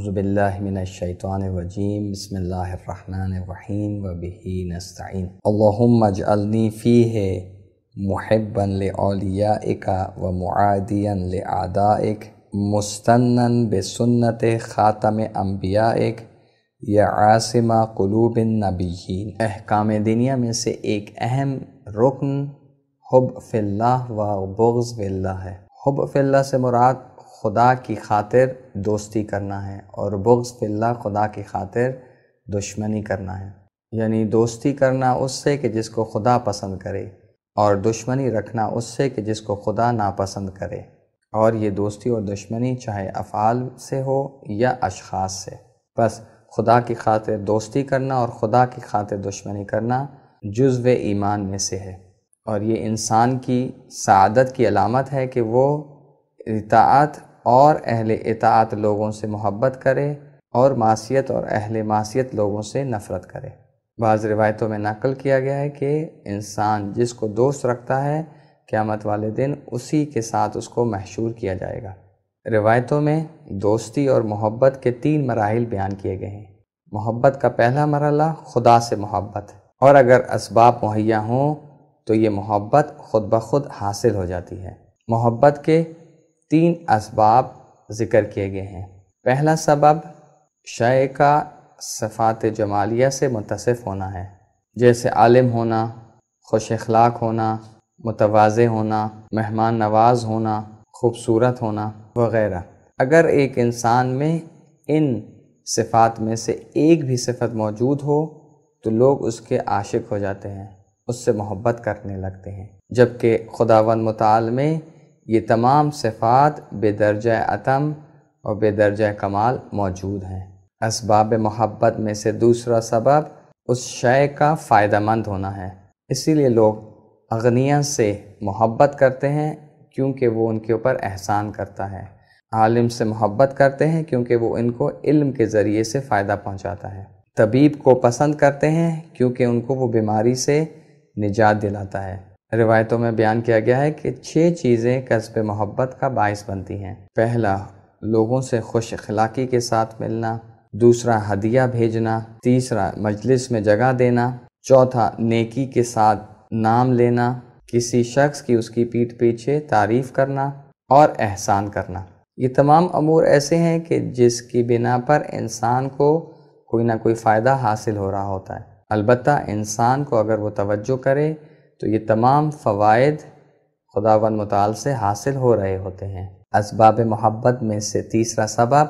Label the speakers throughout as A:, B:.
A: अज़बिल्लिनशैतवानरजीम बसमीम वबी नस्तीन अल्लाजअलनी फ़ी है महबन लिया व मुआदियन लदा एक मुस्तन बसन्नत ख़ातम अम्बिया एक या आसमा कलूब नबीन अहकाम दिनिया में से एक अहम रुकन हब फ़िल्ला व बग्ज़ फ़िल्ला है हब फ़िल्ला से मुराद खुदा की खातिर दोस्ती करना है और बुग्स फिल्ला खुदा की खातिर दुश्मनी करना है यानी दोस्ती करना उससे कि जिसको खुदा पसंद करे और दुश्मनी रखना उससे कि जिसको खुदा नापसंद करे और ये दोस्ती और दुश्मनी चाहे अफ़ाल से हो या अशास से बस खुदा की खातिर दोस्ती करना और खुदा की खातिर दुश्मनी करना जुज्व ईमान में से है और ये इंसान की सदत की अलामत है कि वो इतात और अहल इतात लोगों से मोहब्बत करे और मासीत और अहल मासीत लोगों से नफ़रत करे बाज़ रिवायतों में नकल किया गया है कि इंसान जिसको दोस्त रखता है क़्यामत वाले दिन उसी के साथ उसको महशूर किया जाएगा रिवायतों में दोस्ती और मोहब्बत के तीन मराहल बयान किए गए हैं मोहब्बत का पहला मरला खुदा से मोहब्बत और अगर इसबाब मुहैया हों तो ये मोहब्बत खुद ब खुद हासिल हो जाती है मोहब्बत के तीन इसबाब ज़िक्र किए गए हैं पहला सबब शय का सफ़ात जमालिया से मुतसफ़ होना है जैसे आलिम होना खुश अखलाक होना मुतवाज़ होना मेहमान नवाज होना खूबसूरत होना वगैरह अगर एक इंसान में इन सिफात में से एक भी सिफत मौजूद हो तो लोग उसके आशिक हो जाते हैं उससे मोहब्बत करने लगते हैं जबकि खुदावन मताल में ये तमाम सिफ़ात बेदर्ज आतम और बेदर्ज कमाल मौजूद हैं इसबाब मोहब्बत में से दूसरा सबब उस शय का फ़ायदा मंद होना है इसीलिए लोग अग्निया से मोहब्बत करते हैं क्योंकि वो उनके ऊपर एहसान करता है आलिम से मोहब्बत करते हैं क्योंकि वो इनको इल्म के ज़रिए से फ़ायदा पहुंचाता है तबीब को पसंद करते हैं क्योंकि उनको वो बीमारी से निजात दिलाता है रिवायतों में बयान किया गया है कि छः चीज़ें कस्ब मोहब्बत का बायस बनती हैं पहला लोगों से खुश अखलाक़ी के साथ मिलना दूसरा हदिया भेजना तीसरा मजलिस में जगह देना चौथा नेकी के साथ नाम लेना किसी शख्स की उसकी पीठ पीछे तारीफ़ करना और एहसान करना ये तमाम अमूर ऐसे हैं कि जिसकी बिना पर इंसान को कोई ना कोई फ़ायदा हासिल हो रहा होता है अलबत् इंसान को अगर वो तवज्जो करे तो ये तमाम फ़वाद खुदा मताल से हासिल हो रहे होते हैं इसबाब मोहब्बत में से तीसरा सबब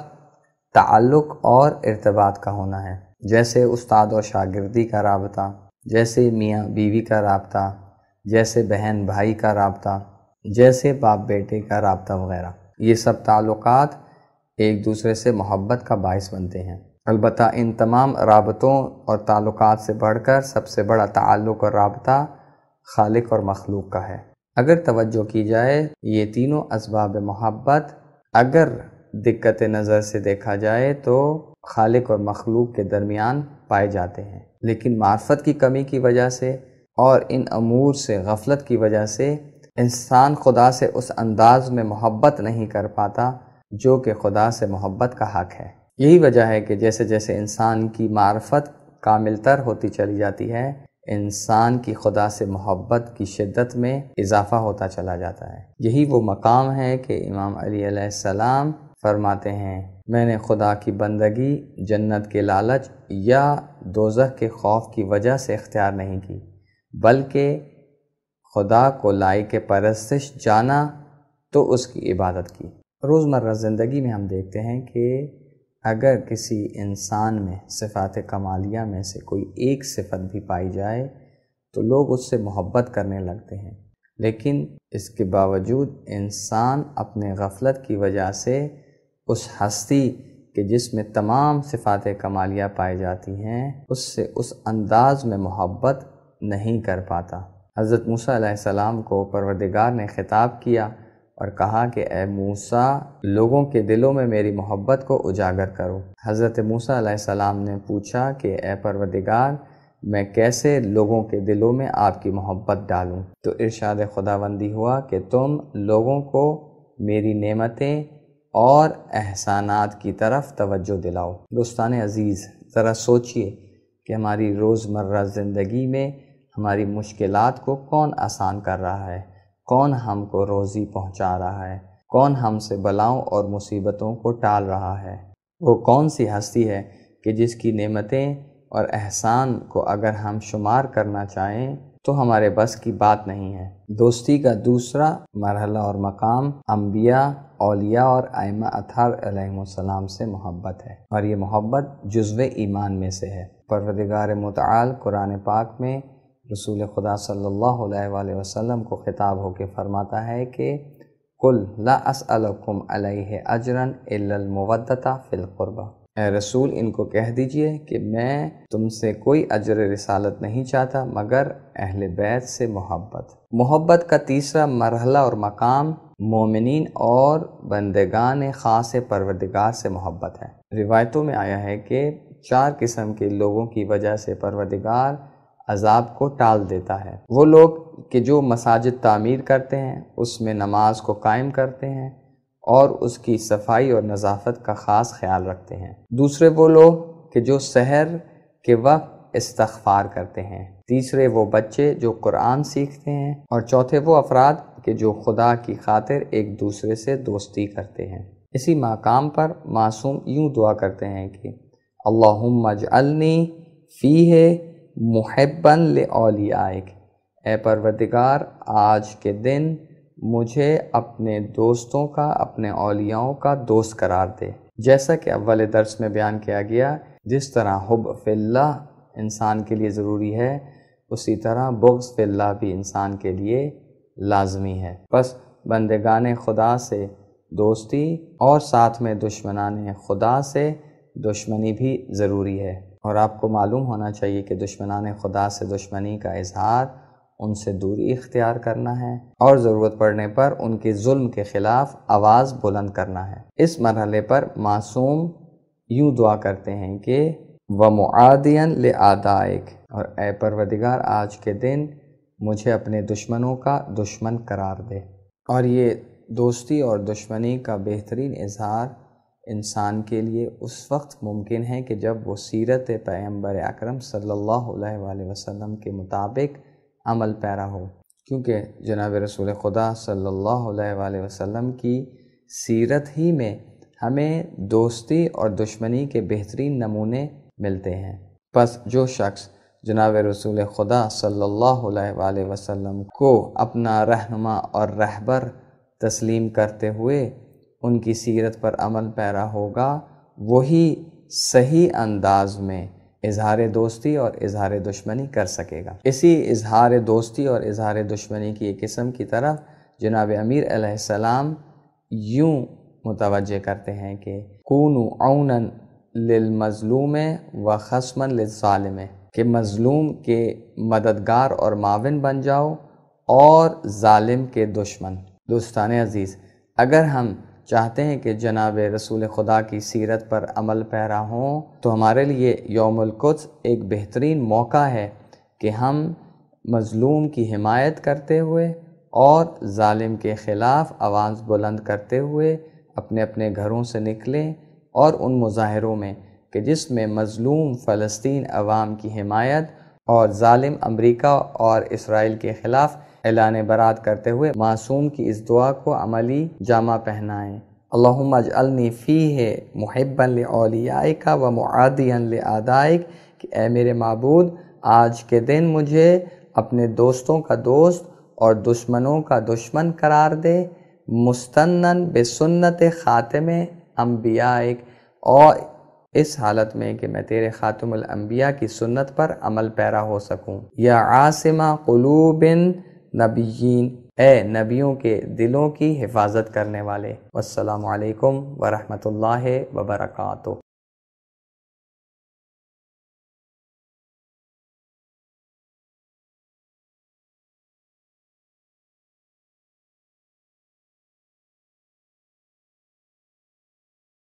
A: तल्लक़ और इरतबात का होना है जैसे उस्ताद और शागिर्दी का रबता जैसे मियाँ बीवी का रबता जैसे बहन भाई का रबता जैसे बाप बेटे का रबता वगैरह ये सब ताल्लुक एक दूसरे से मोहब्बत का बायस बनते हैं अलबत् इन तमाम रबतों और ताल्लुक से बढ़कर सबसे बड़ा ताल्लुक़ और रबता खालिक और मखलूक का है अगर तवज्जो की जाए ये तीनों इसबाब मोहब्बत अगर दिक्कत नज़र से देखा जाए तो खालिक और मखलूक के दरमियान पाए जाते हैं लेकिन मार्फत की कमी की वजह से और इन अमूर से गफलत की वजह से इंसान खुदा से उस अंदाज में मोहब्बत नहीं कर पाता जो कि खुदा से मोहब्बत का हक़ है यही वजह है कि जैसे जैसे इंसान की मार्फत कामिल तर होती चली जाती है इंसान की खुदा से मोहब्बत की शिद्दत में इजाफ़ा होता चला जाता है यही वो मकाम है कि इमाम अली अलैहिस्सलाम फरमाते हैं मैंने खुदा की बंदगी जन्नत के लालच या दोजह के खौफ की वजह से इख्तियार नहीं की बल्कि खुदा को लाई के परस्तिश जाना तो उसकी इबादत की रोज़मर्रा ज़िंदगी में हम देखते हैं कि अगर किसी इंसान में सिफात कमालिया में से कोई एक सिफत भी पाई जाए तो लोग उससे मोहब्बत करने लगते हैं लेकिन इसके बावजूद इंसान अपने गफलत की वजह से उस हस्ती के जिसमें तमाम सिफात कमालिया पाई जाती हैं उससे उस अंदाज में मोहब्बत नहीं कर पाता हज़रत मूसा सलाम को परवरदिगार ने ख़िताब किया और कहा कि ए मूसा लोगों के दिलों में मेरी मोहब्बत को उजागर करो हज़रत मूसा सलाम ने पूछा कि ए परवदिगार मैं कैसे लोगों के दिलों में आपकी मोहब्बत डालूं तो इरशाद खुदाबंदी हुआ कि तुम लोगों को मेरी नेमतें और एहसानात की तरफ तवज्जो दिलाओ दोस्तान अज़ीज़ ज़रा सोचिए कि हमारी रोज़मर्रा ज़िंदगी में हमारी मुश्किलात को कौन आसान कर रहा है कौन हमको रोज़ी पहुंचा रहा है कौन हमसे बलाओं और मुसीबतों को टाल रहा है वो कौन सी हस्ती है कि जिसकी नेमतें और एहसान को अगर हम शुमार करना चाहें तो हमारे बस की बात नहीं है दोस्ती का दूसरा मरहला और मकाम अम्बिया अलिया और आयमा अथार से मोहब्बत है और ये मोहब्बत जज्व ईमान में से है परवदगार मताल कुरान पाक में रसूल खुदा सल्लल्लाहु अलैहि वसल्लम को ख़िताब होकर फरमाता है कि कुल ला असअलकुम अलैहि अजरन इल्लमवदता फ़िल रसूल इनको कह दीजिए कि मैं तुमसे कोई अजर रिसालत नहीं चाहता मगर अहल बैत से मोहब्बत मोहब्बत का तीसरा मरहला और मकाम मोमिन और बंदगान ख़ास परवरदिगार से मोहब्बत है रिवायतों में आया है कि चार किस्म के लोगों की वजह से परवरदिगार अजाब को टाल देता है वो लोग कि जो मसाजिद तामीर करते हैं उसमें नमाज को कायम करते हैं और उसकी सफाई और नज़ाफत का ख़ास ख्याल रखते हैं दूसरे वो लोग कि जो शहर के वक्त इस्तफ़ार करते हैं तीसरे वो बच्चे जो कुरान सीखते हैं और चौथे वो अफराद के जो खुदा की खातिर एक दूसरे से दोस्ती करते हैं इसी मकाम पर मासूम यूँ दुआ करते हैं कि अल्लाम अलनी फ़ी है महबन लियाक ए परवरदिगार आज के दिन मुझे अपने दोस्तों का अपने अलियाओं का दोस्त करार दे जैसा कि अव्वल दर्स में बयान किया गया जिस तरह हब फिल्ला इंसान के लिए ज़रूरी है उसी तरह बुग्स फिल्ला भी इंसान के लिए लाजमी है बस बंदगान खुदा से दोस्ती और साथ में दुश्मनान खुदा से दुश्मनी भी ज़रूरी है और आपको मालूम होना चाहिए कि दुश्मनान खुदा से दुश्मनी का इजहार उनसे दूरी इख्तियार करना है और ज़रूरत पड़ने पर उनके जुल्म के ख़िलाफ़ आवाज़ बुलंद करना है इस मरहले पर मासूम यूँ दुआ करते हैं कि व मुआदियन ले आदायक और ए परवदिगार आज के दिन मुझे अपने दुश्मनों का दुश्मन करार दे और ये दोस्ती और दुश्मनी का बेहतरीन इजहार इंसान के लिए उस वक्त मुमकिन है कि जब वो सीरत पैम्बर अक्रम सल्ला वसम के मुताबिक अमल पैरा हो क्योंकि जनाब रसूल खुदा सल्ला वसम की सीरत ही में हमें दोस्ती और दुश्मनी के बेहतरीन नमूने मिलते हैं बस जो शख्स जनाब रसूल खुदा सल्ला वसम को अपना रहनुमा और रहबर तस्लीम करते हुए उनकी सीरत पर अमल पैरा होगा वही सही अंदाज में इजहार दोस्ती और इजहार दुश्मनी कर सकेगा इसी इजहार दोस्ती और इजहार दुश्मनी की एक किस्म की तरफ जनाब अमीर अलैहिस्सलाम यूँ मुतवजह करते हैं कि कून औनन लिलमजलूम व खसमन लिलसालम के मज़लूम के मददगार और माविन बन जाओ और ालिम के दुश्मन दोस्तान अज़ीज़ अगर हम चाहते हैं कि जनाब रसूल खुदा की सीरत पर अमल पैरा हों तो हमारे लिए योमुल्कुस एक बेहतरीन मौका है कि हम मज़लूम की हिमायत करते हुए और ालिम के ख़िलाफ़ आवाज़ बुलंद करते हुए अपने अपने घरों से निकलें और उन मुजाहरों में कि जिसमें मज़लूम फ़लस्तीन अवाम की हिमायत और ालिम अमरीका और इसराइल के ख़िलाफ़ ऐलान बरात करते हुए मासूम की इस दुआ को अमली जामा पहनाएं अल्लाम अलनी फ़ी है महबन का व मुआदिन आदाइक कि ए मेरे मबूद आज के दिन मुझे अपने दोस्तों का दोस्त और दुश्मनों का दुश्मन करार दे मुस्तनन बेसन्नत ख़ातम अम्बियाक और इस हालत में कि मैं तेरे ख़ातमबिया की सुन्नत पर अमल पैरा हो सकूँ या आसिमा कलूबिन नबीन ए नबियों के दिलों की हिफाजत करने वाले असलकम वरहमल वबरकू